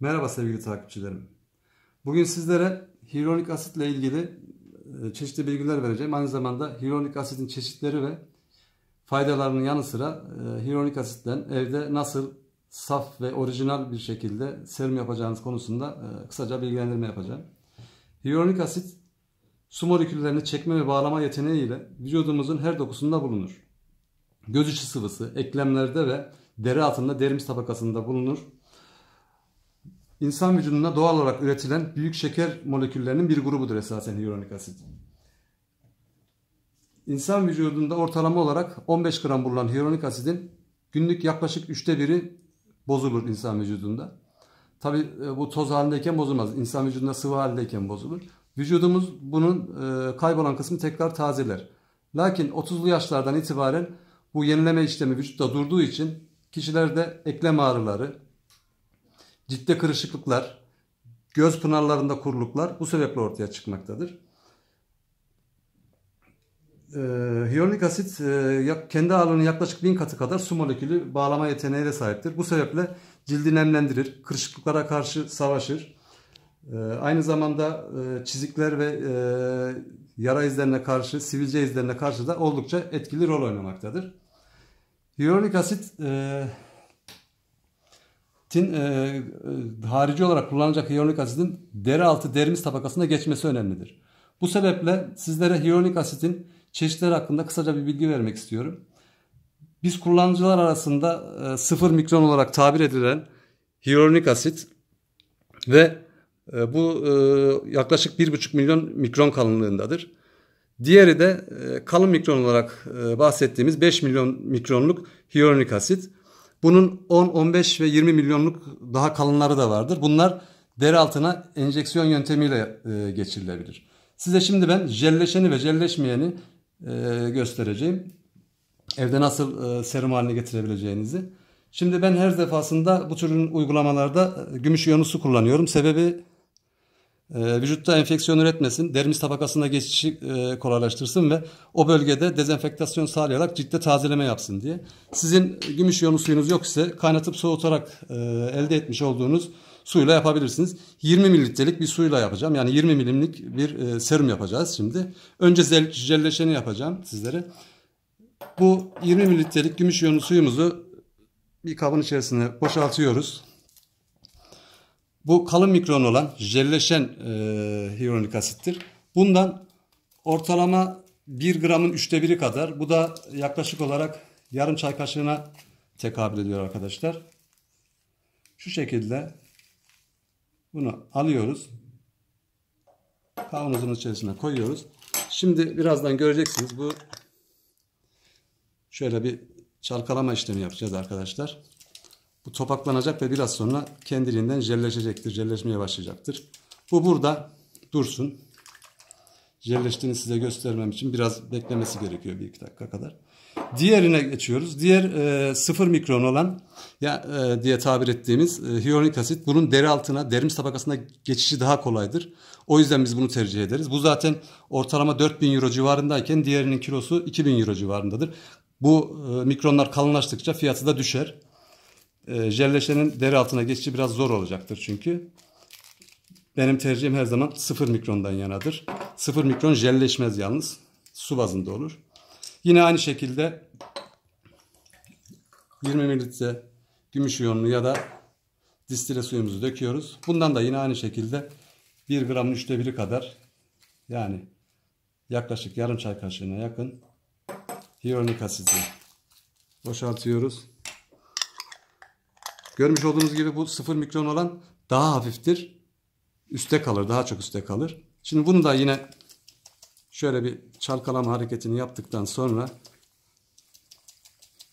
Merhaba sevgili takipçilerim. Bugün sizlere hyaluronik asitle ilgili e, çeşitli bilgiler vereceğim. Aynı zamanda hyaluronik asitin çeşitleri ve faydalarının yanı sıra e, hyaluronik asitten evde nasıl saf ve orijinal bir şekilde serum yapacağınız konusunda e, kısaca bilgilendirme yapacağım. Hyaluronik asit su moleküllerini çekme ve bağlama yeteneğiyle vücudumuzun her dokusunda bulunur. Göz içi sıvısı, eklemlerde ve deri altında derimiz tabakasında bulunur insan vücudunda doğal olarak üretilen büyük şeker moleküllerinin bir grubudur esasen hyaluronik asit. İnsan vücudunda ortalama olarak 15 gram bulunan hyaluronik asidin günlük yaklaşık üçte biri bozulur insan vücudunda. Tabi e, bu toz halindeyken bozulmaz. İnsan vücudunda sıvı halindeyken bozulur. Vücudumuz bunun e, kaybolan kısmı tekrar tazeler. Lakin 30'lu yaşlardan itibaren bu yenileme işlemi vücutta durduğu için kişilerde eklem ağrıları, ciltte kırışıklıklar, göz pınarlarında kuruluklar bu sebeple ortaya çıkmaktadır. E, hyaluronik asit e, kendi ağırlığının yaklaşık bin katı kadar su molekülü bağlama yeteneği de sahiptir. Bu sebeple cildi nemlendirir, kırışıklıklara karşı savaşır. E, aynı zamanda e, çizikler ve e, yara izlerine karşı, sivilce izlerine karşı da oldukça etkili rol oynamaktadır. Hyaluronik asit e, tin e, e, harici olarak kullanılacak hyaluronik deri altı derimiz tabakasına geçmesi önemlidir. Bu sebeple sizlere hyaluronik asitin çeşitleri hakkında kısaca bir bilgi vermek istiyorum. Biz kullanıcılar arasında e, 0 mikron olarak tabir edilen hyaluronik asit ve e, bu e, yaklaşık 1,5 milyon mikron kalınlığındadır. Diğeri de kalın mikron olarak bahsettiğimiz 5 milyon mikronluk hyaluronik asit. Bunun 10, 15 ve 20 milyonluk daha kalınları da vardır. Bunlar deri altına enjeksiyon yöntemiyle e, geçirilebilir. Size şimdi ben jelleşeni ve jelleşmeyeni e, göstereceğim. Evde nasıl e, serum haline getirebileceğinizi. Şimdi ben her defasında bu türün uygulamalarda e, gümüş iyonu kullanıyorum. Sebebi ee, vücutta enfeksiyon üretmesin, dermis tabakasına geçişi e, kolaylaştırsın ve o bölgede dezenfektasyon sağlayarak ciltte tazeleme yapsın diye. Sizin gümüş iyonlu suyunuz yok ise kaynatıp soğutarak e, elde etmiş olduğunuz suyla yapabilirsiniz. 20 mililitrelik bir suyla yapacağım. Yani 20 milimlik bir e, serum yapacağız şimdi. Önce jelleşeni yapacağım sizlere. Bu 20 mililitrelik gümüş iyonlu suyumuzu bir kabın içerisine boşaltıyoruz. Bu kalın mikron olan jelleşen e, hyaluronik asittir. Bundan ortalama 1 gramın üçte biri kadar. Bu da yaklaşık olarak yarım çay kaşığına tekabül ediyor arkadaşlar. Şu şekilde bunu alıyoruz. kavanozun içerisine koyuyoruz. Şimdi birazdan göreceksiniz bu şöyle bir çalkalama işlemi yapacağız arkadaşlar. Bu topaklanacak ve biraz sonra kendiliğinden jelleşecektir, jelleşmeye başlayacaktır. Bu burada dursun. Jelleştiğini size göstermem için biraz beklemesi gerekiyor bir iki dakika kadar. Diğerine geçiyoruz. Diğer e, sıfır mikron olan ya e, diye tabir ettiğimiz e, hyaluronik asit bunun deri altına, derimiz tabakasına geçişi daha kolaydır. O yüzden biz bunu tercih ederiz. Bu zaten ortalama 4000 euro civarındayken diğerinin kilosu 2000 euro civarındadır. Bu e, mikronlar kalınlaştıkça fiyatı da düşer. E, jelleşenin deri altına geçici biraz zor olacaktır çünkü. Benim tercihim her zaman 0 mikrondan yanadır. 0 mikron jelleşmez yalnız. Su bazında olur. Yine aynı şekilde 20 mililitre gümüş iyonlu ya da distile suyumuzu döküyoruz. Bundan da yine aynı şekilde 1 gramın üçte biri kadar yani yaklaşık yarım çay kaşığına yakın hyaluronik asidi boşaltıyoruz. Görmüş olduğunuz gibi bu sıfır mikron olan daha hafiftir. Üste kalır, daha çok üste kalır. Şimdi bunu da yine şöyle bir çalkalama hareketini yaptıktan sonra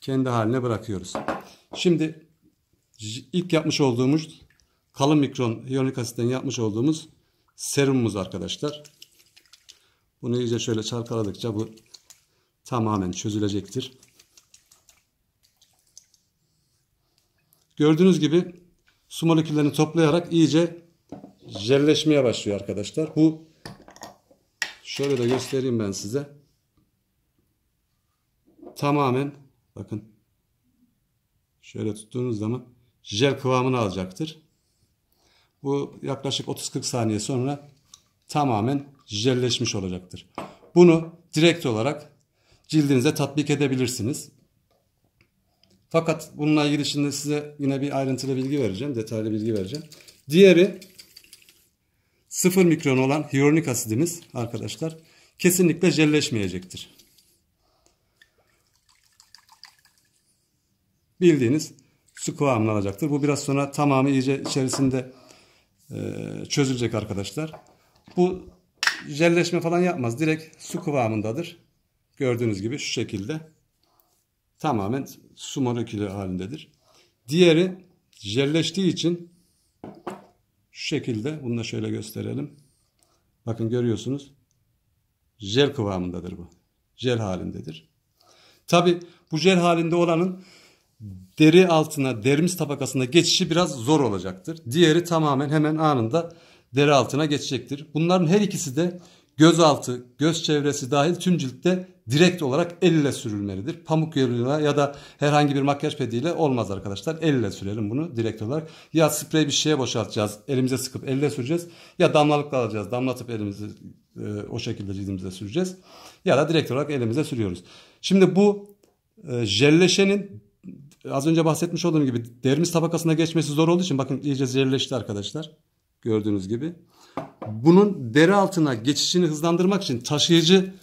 kendi haline bırakıyoruz. Şimdi ilk yapmış olduğumuz kalın mikron iyonik asitten yapmış olduğumuz serumumuz arkadaşlar. Bunu iyice şöyle çalkaladıkça bu tamamen çözülecektir. Gördüğünüz gibi su moleküllerini toplayarak iyice jelleşmeye başlıyor arkadaşlar. Bu şöyle de göstereyim ben size. Tamamen bakın şöyle tuttuğunuz zaman jel kıvamını alacaktır. Bu yaklaşık 30-40 saniye sonra tamamen jelleşmiş olacaktır. Bunu direkt olarak cildinize tatbik edebilirsiniz. Fakat bununla ilgili şimdi size yine bir ayrıntılı bilgi vereceğim. Detaylı bilgi vereceğim. Diğeri 0 mikron olan hyaluronik asidimiz arkadaşlar kesinlikle jelleşmeyecektir. Bildiğiniz su kıvamına alacaktır. Bu biraz sonra tamamı iyice içerisinde e, çözülecek arkadaşlar. Bu jelleşme falan yapmaz. Direkt su kıvamındadır. Gördüğünüz gibi şu şekilde tamamen su molekülü halindedir. Diğeri jelleştiği için şu şekilde bunu da şöyle gösterelim. Bakın görüyorsunuz jel kıvamındadır bu. Jel halindedir. Tabi bu jel halinde olanın deri altına, dermis tabakasına geçişi biraz zor olacaktır. Diğeri tamamen hemen anında deri altına geçecektir. Bunların her ikisi de gözaltı, göz çevresi dahil tüm ciltte direkt olarak el ile sürülmelidir. Pamuk yoluyla ya da herhangi bir makyaj pediyle olmaz arkadaşlar. El ile sürelim bunu direkt olarak. Ya sprey bir şeye boşaltacağız, elimize sıkıp elle süreceğiz. Ya damlalıkla alacağız, damlatıp elimizi e, o şekilde cildimize süreceğiz. Ya da direkt olarak elimize sürüyoruz. Şimdi bu e, jelleşenin az önce bahsetmiş olduğum gibi derimiz tabakasına geçmesi zor olduğu için bakın iyice jelleşti arkadaşlar. Gördüğünüz gibi. Bunun deri altına geçişini hızlandırmak için taşıyıcı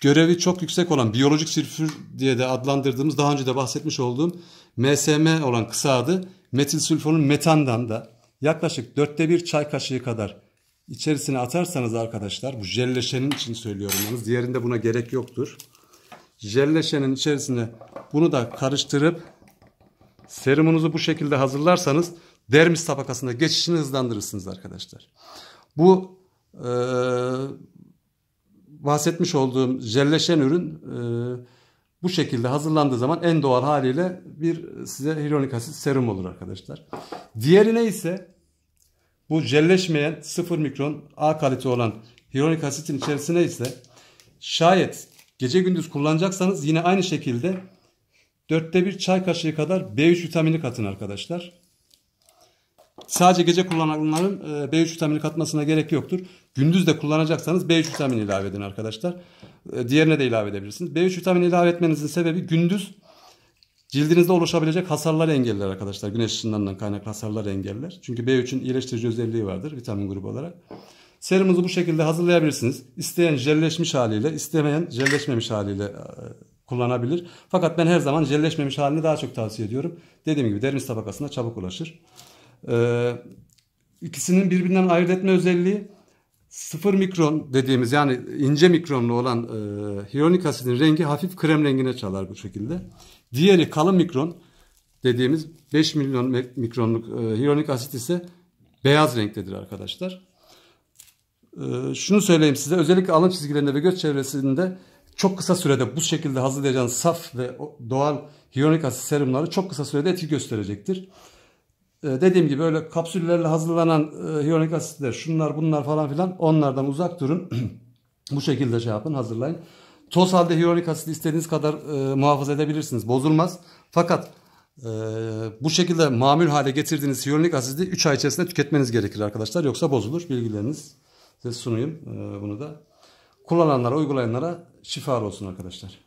görevi çok yüksek olan biyolojik sülfür diye de adlandırdığımız daha önce de bahsetmiş olduğum MSM olan kısa adı metil sülfonun metandan da yaklaşık dörtte bir çay kaşığı kadar içerisine atarsanız arkadaşlar bu jelleşenin için söylüyorum yalnız diğerinde buna gerek yoktur. Jelleşenin içerisine bunu da karıştırıp serumunuzu bu şekilde hazırlarsanız dermis tabakasında geçişini hızlandırırsınız arkadaşlar. Bu e, bahsetmiş olduğum jelleşen ürün e, bu şekilde hazırlandığı zaman en doğal haliyle bir size hyaluronik asit serum olur arkadaşlar. Diğerine ise bu jelleşmeyen 0 mikron A kalite olan hyaluronik asitin içerisine ise şayet gece gündüz kullanacaksanız yine aynı şekilde Dörtte bir çay kaşığı kadar B3 vitamini katın arkadaşlar. Sadece gece kullananların e, B3 vitamini katmasına gerek yoktur. Gündüz de kullanacaksanız B3 vitamini ilave edin arkadaşlar. E, diğerine de ilave edebilirsiniz. B3 vitamini ilave etmenizin sebebi gündüz cildinizde oluşabilecek hasarları engeller arkadaşlar. Güneş ışınlarından kaynaklı hasarları engeller. Çünkü B3'ün iyileştirici özelliği vardır vitamin grubu olarak. Serumuzu bu şekilde hazırlayabilirsiniz. İsteyen jelleşmiş haliyle, istemeyen jelleşmemiş haliyle e, kullanabilir. Fakat ben her zaman jelleşmemiş halini daha çok tavsiye ediyorum. Dediğim gibi deriniz tabakasına çabuk ulaşır. Ee, ikisinin birbirinden ayırt etme özelliği sıfır mikron dediğimiz yani ince mikronlu olan e, hyaluronik asidin rengi hafif krem rengine çalar bu şekilde. Diğeri kalın mikron dediğimiz 5 milyon mikronluk e, hyaluronik asit ise beyaz renktedir arkadaşlar. E, şunu söyleyeyim size özellikle alın çizgilerinde ve göz çevresinde çok kısa sürede bu şekilde hazırlayacağınız saf ve doğal hyaluronik asit serumları çok kısa sürede etki gösterecektir. Ee, dediğim gibi öyle kapsüllerle hazırlanan e, hyaluronik asitler şunlar bunlar falan filan onlardan uzak durun. bu şekilde şey yapın hazırlayın. Toz halde hyaluronik asit istediğiniz kadar e, muhafaza edebilirsiniz. Bozulmaz. Fakat e, bu şekilde mamül hale getirdiğiniz hyaluronik asidi 3 ay içerisinde tüketmeniz gerekir arkadaşlar. Yoksa bozulur. Bilgileriniz size sunayım e, bunu da. Kullananlara, uygulayanlara şifa olsun arkadaşlar.